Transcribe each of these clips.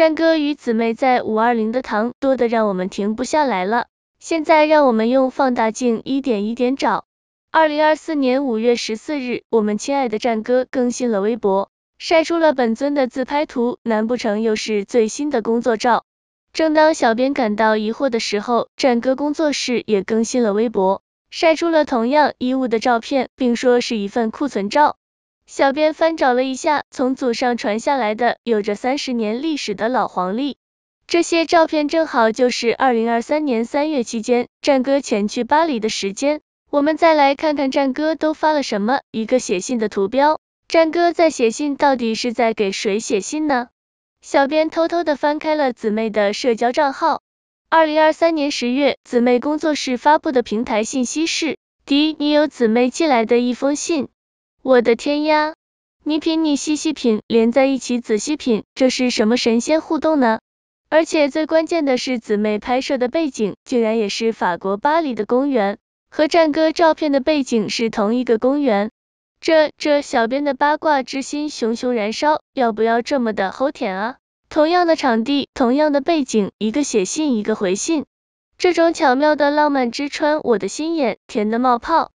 战哥与姊妹在五二零的糖多的让我们停不下来了，现在让我们用放大镜一点一点找。二零二四年五月十四日，我们亲爱的战哥更新了微博，晒出了本尊的自拍图，难不成又是最新的工作照？正当小编感到疑惑的时候，战哥工作室也更新了微博，晒出了同样衣物的照片，并说是一份库存照。小编翻找了一下从祖上传下来的有着三十年历史的老黄历，这些照片正好就是二零二三年三月期间战哥前去巴黎的时间。我们再来看看战哥都发了什么，一个写信的图标，战哥在写信到底是在给谁写信呢？小编偷偷的翻开了姊妹的社交账号，二零二三年十月姊妹工作室发布的平台信息是：迪，你有姊妹寄来的一封信。我的天呀，你品你细细品，连在一起仔细品，这是什么神仙互动呢？而且最关键的是，姊妹拍摄的背景竟然也是法国巴黎的公园，和战哥照片的背景是同一个公园，这这小编的八卦之心熊熊燃烧，要不要这么的齁甜啊？同样的场地，同样的背景，一个写信一个回信，这种巧妙的浪漫之春，我的心眼甜的冒泡。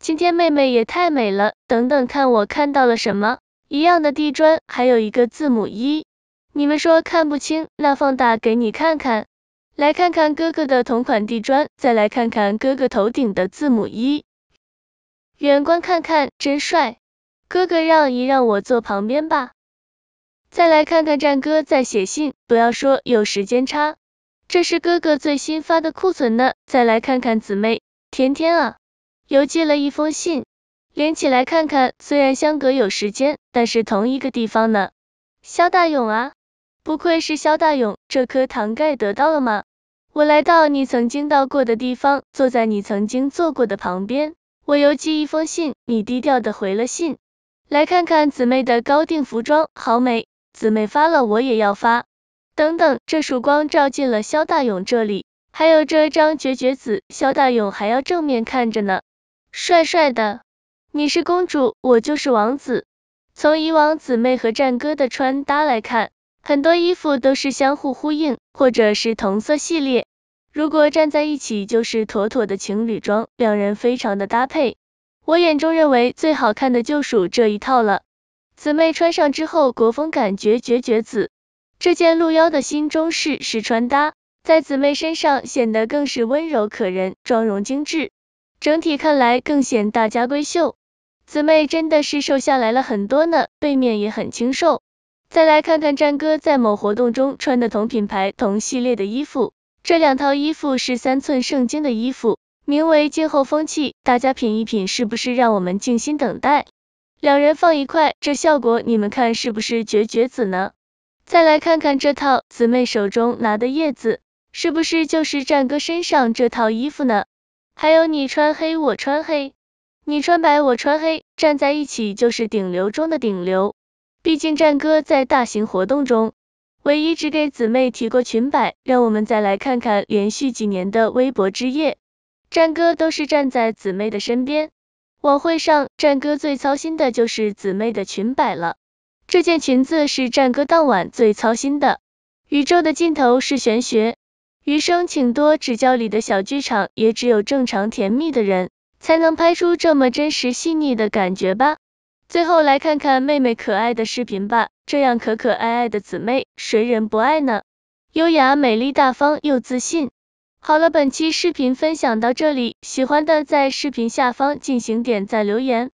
今天妹妹也太美了，等等看我看到了什么，一样的地砖，还有一个字母一。你们说看不清，那放大给你看看。来看看哥哥的同款地砖，再来看看哥哥头顶的字母一。远观看看，真帅。哥哥让一让我坐旁边吧。再来看看战哥在写信，不要说有时间差，这是哥哥最新发的库存呢。再来看看姊妹，甜甜啊。邮寄了一封信，连起来看看，虽然相隔有时间，但是同一个地方呢。肖大勇啊，不愧是肖大勇，这颗糖盖得到了吗？我来到你曾经到过的地方，坐在你曾经坐过的旁边。我邮寄一封信，你低调的回了信。来看看姊妹的高定服装，好美。姊妹发了，我也要发。等等，这束光照进了肖大勇这里，还有这张绝绝子，肖大勇还要正面看着呢。帅帅的，你是公主，我就是王子。从以往姊妹和战哥的穿搭来看，很多衣服都是相互呼应，或者是同色系列。如果站在一起，就是妥妥的情侣装，两人非常的搭配。我眼中认为最好看的就属这一套了。姊妹穿上之后，国风感觉绝绝子。这件露腰的新中式式穿搭，在姊妹身上显得更是温柔可人，妆容精致。整体看来更显大家闺秀，姊妹真的是瘦下来了很多呢，背面也很清瘦。再来看看战哥在某活动中穿的同品牌同系列的衣服，这两套衣服是三寸圣经的衣服，名为静候风气，大家品一品是不是让我们静心等待？两人放一块，这效果你们看是不是绝绝子呢？再来看看这套姊妹手中拿的叶子，是不是就是战哥身上这套衣服呢？还有你穿黑我穿黑，你穿白我穿黑，站在一起就是顶流中的顶流。毕竟战哥在大型活动中，唯一只给姊妹提过裙摆。让我们再来看看连续几年的微博之夜，战哥都是站在姊妹的身边。晚会上，战哥最操心的就是姊妹的裙摆了。这件裙子是战哥当晚最操心的。宇宙的尽头是玄学。余生请多指教里的小剧场，也只有正常甜蜜的人才能拍出这么真实细腻的感觉吧。最后来看看妹妹可爱的视频吧，这样可可爱爱的姊妹，谁人不爱呢？优雅、美丽、大方又自信。好了，本期视频分享到这里，喜欢的在视频下方进行点赞留言。